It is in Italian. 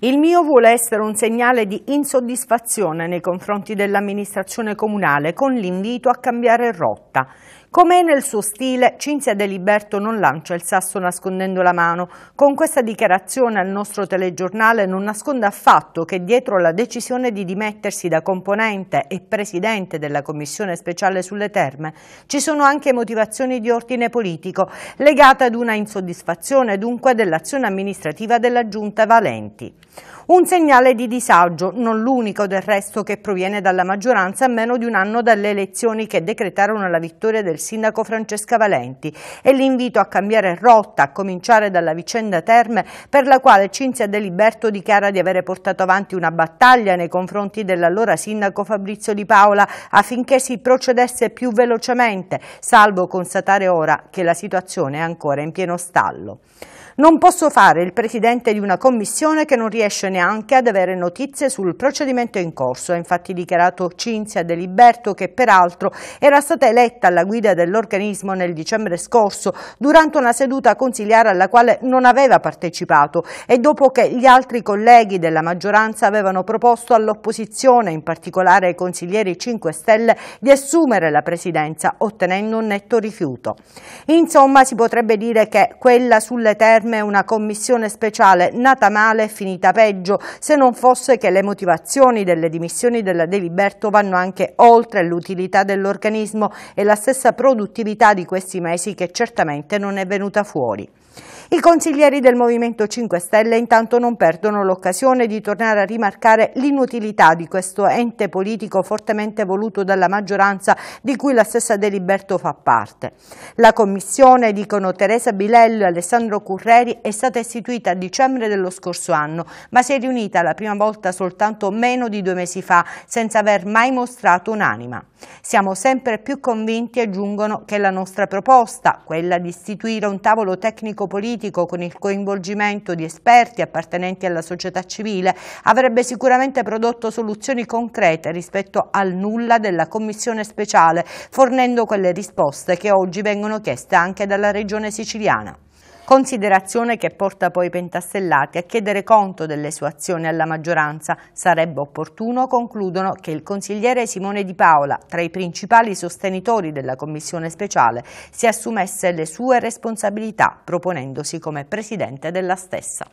Il mio vuole essere un segnale di insoddisfazione nei confronti dell'amministrazione comunale con l'invito a cambiare rotta. Come è nel suo stile, Cinzia De Liberto non lancia il sasso nascondendo la mano. Con questa dichiarazione al nostro telegiornale non nasconde affatto che dietro la decisione di dimettersi da componente e presidente della Commissione speciale sulle terme ci sono anche motivazioni di ordine politico legate ad una insoddisfazione dunque dell'azione amministrativa della Giunta Valenti. Un segnale di disagio, non l'unico del resto che proviene dalla maggioranza a meno di un anno dalle elezioni che decretarono la vittoria del il sindaco Francesca Valenti e l'invito a cambiare rotta, a cominciare dalla vicenda Terme per la quale Cinzia Deliberto dichiara di avere portato avanti una battaglia nei confronti dell'allora sindaco Fabrizio Di Paola affinché si procedesse più velocemente, salvo constatare ora che la situazione è ancora in pieno stallo. Non posso fare il presidente di una commissione che non riesce neanche ad avere notizie sul procedimento in corso. Ha infatti dichiarato Cinzia Deliberto che peraltro era stata eletta alla guida dell'organismo nel dicembre scorso durante una seduta consigliare alla quale non aveva partecipato e dopo che gli altri colleghi della maggioranza avevano proposto all'opposizione, in particolare ai consiglieri 5 Stelle, di assumere la presidenza ottenendo un netto rifiuto. Insomma si potrebbe dire che quella sulle terme allarme una commissione speciale nata male e finita peggio, se non fosse che le motivazioni delle dimissioni della Deliberto vanno anche oltre l'utilità dell'organismo e la stessa produttività di questi mesi che certamente non è venuta fuori. I consiglieri del Movimento 5 Stelle intanto non perdono l'occasione di tornare a rimarcare l'inutilità di questo ente politico fortemente voluto dalla maggioranza di cui la stessa Deliberto fa parte. La commissione, dicono Teresa Bilello e Alessandro Currè, Ministeri è stata istituita a dicembre dello scorso anno, ma si è riunita la prima volta soltanto meno di due mesi fa, senza aver mai mostrato un'anima. Siamo sempre più convinti, aggiungono, che la nostra proposta, quella di istituire un tavolo tecnico-politico con il coinvolgimento di esperti appartenenti alla società civile, avrebbe sicuramente prodotto soluzioni concrete rispetto al nulla della Commissione speciale, fornendo quelle risposte che oggi vengono chieste anche dalla Regione siciliana considerazione che porta poi Pentastellati a chiedere conto delle sue azioni alla maggioranza. Sarebbe opportuno, concludono, che il consigliere Simone Di Paola, tra i principali sostenitori della Commissione speciale, si assumesse le sue responsabilità proponendosi come presidente della stessa.